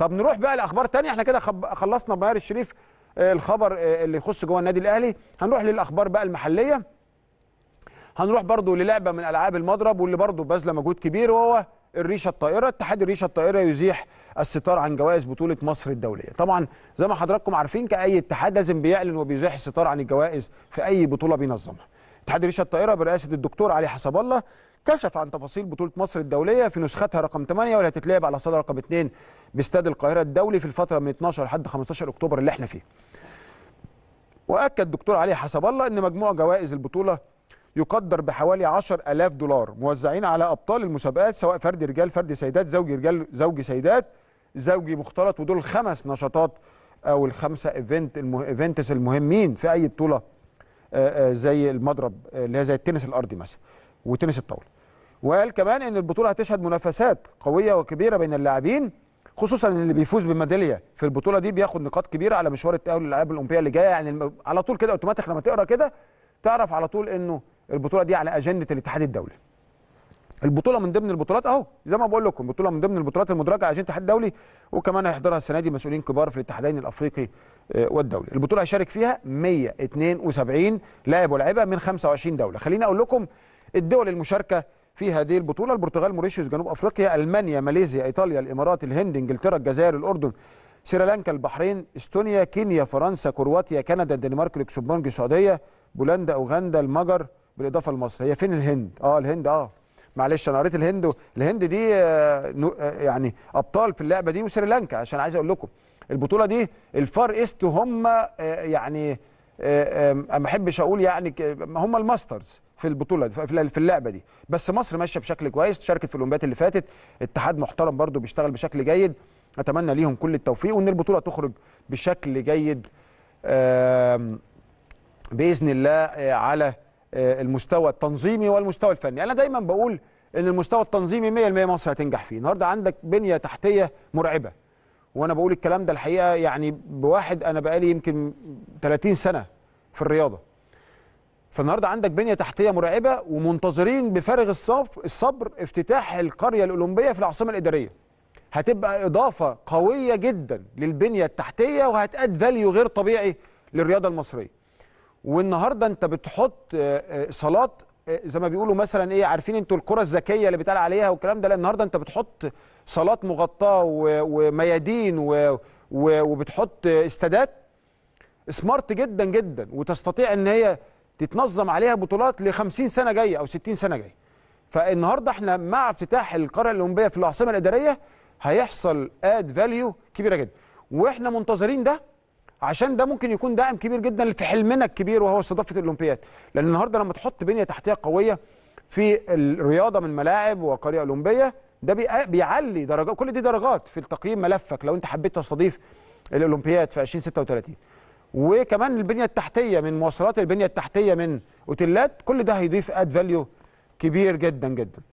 طب نروح بقى لاخبار ثانيه احنا كده خلصنا ميار الشريف آه، الخبر آه، اللي يخص جوه النادي الاهلي هنروح للاخبار بقى المحليه هنروح برضو للعبه من العاب المضرب واللي برضو باذله مجهود كبير وهو الريشه الطائره اتحاد الريشه الطائره يزيح الستار عن جوائز بطوله مصر الدوليه طبعا زي ما حضراتكم عارفين كاي اتحاد لازم بيعلن وبيزيح الستار عن الجوائز في اي بطوله بينظمها اتحاد الريشه الطائره برئاسه الدكتور علي حسب الله كشف عن تفاصيل بطولة مصر الدولية في نسختها رقم 8 واللي هتتلعب على صالة رقم 2 باستاد القاهرة الدولي في الفترة من 12 لحد 15 أكتوبر اللي احنا فيه. وأكد الدكتور علي حسب الله أن مجموع جوائز البطولة يقدر بحوالي 10000 دولار موزعين على أبطال المسابقات سواء فردي رجال فردي سيدات زوجي رجال زوجي سيدات زوجي مختلط ودول خمس نشاطات أو الخمسة ايفنت ايفنتس المهمين في أي بطولة زي المضرب اللي هي زي التنس الأرضي مثلا. وتنس الطاوله وقال كمان ان البطوله هتشهد منافسات قويه وكبيره بين اللاعبين خصوصا ان اللي بيفوز بميداليه في البطوله دي بياخد نقاط كبيره على مشوار التاهل للالعاب الاولمبيه اللي جايه يعني على طول كده اوتوماتيك لما تقرا كده تعرف على طول انه البطوله دي على اجنده الاتحاد الدولي البطوله من ضمن البطولات اهو زي ما بقول لكم بطوله من ضمن البطولات المدرجه على اجنده الاتحاد الدولي وكمان هيحضرها السنه دي مسؤولين كبار في الاتحادين الافريقي آه، والدولي البطوله هيشارك فيها 172 لاعب ولاعبة من 25 دوله خليني اقول لكم الدول المشاركه في هذه البطوله البرتغال موريشيوس جنوب افريقيا المانيا ماليزيا ايطاليا الامارات الهند انجلترا الجزائر الاردن سريلانكا البحرين استونيا كينيا فرنسا كرواتيا كندا الدنمارك لوكسمبورغ السعوديه بولندا اوغندا المجر بالاضافه لمصر هي فين الهند اه الهند اه معلش انا قريت الهند الهند دي آه، آه، يعني ابطال في اللعبه دي وسريلانكا عشان عايز اقول لكم البطوله دي الفار ايست هم آه، يعني آه، آه، ما احبش اقول يعني هم الماسترز في البطوله في اللعبه دي بس مصر ماشيه بشكل كويس شاركت في الاولمبياد اللي فاتت اتحاد محترم برضو بيشتغل بشكل جيد اتمنى ليهم كل التوفيق وان البطوله تخرج بشكل جيد باذن الله آه، على المستوى التنظيمي والمستوى الفني يعني انا دايما بقول ان المستوى التنظيمي 100% مصر هتنجح فيه النهارده عندك بنيه تحتيه مرعبه وانا بقول الكلام ده الحقيقه يعني بواحد انا بقالي يمكن 30 سنه في الرياضه فالنهارده عندك بنيه تحتيه مرعبه ومنتظرين بفارغ الصف الصبر افتتاح القريه الاولمبيه في العاصمه الاداريه هتبقى اضافه قويه جدا للبنيه التحتيه وهتاد فاليو غير طبيعي للرياضه المصريه والنهارده انت بتحط آه، آه، صالات إيه، زي ما بيقولوا مثلا ايه عارفين انتوا الكره الذكيه اللي بيتقال عليها والكلام ده لان النهارده انت بتحط صالات مغطاه وميادين وبتحط استادات سمارت جدا جدا وتستطيع ان هي تتنظم عليها بطولات ل 50 سنه جايه او 60 سنه جايه. فالنهارده احنا مع افتتاح القريه الاولمبيه في العاصمه الاداريه هيحصل اد فاليو كبيره جدا واحنا منتظرين ده عشان ده ممكن يكون داعم كبير جدا في حلمنا الكبير وهو استضافه الاولمبياد لان النهارده لما تحط بنيه تحتيه قويه في الرياضه من ملاعب وقريه اولمبيه ده بيعلي درجات كل دي درجات في التقييم ملفك لو انت حبيت تستضيف الاولمبياد في 2036 وكمان البنيه التحتيه من مواصلات البنيه التحتيه من اوتيلات كل ده هيضيف اد فاليو كبير جدا جدا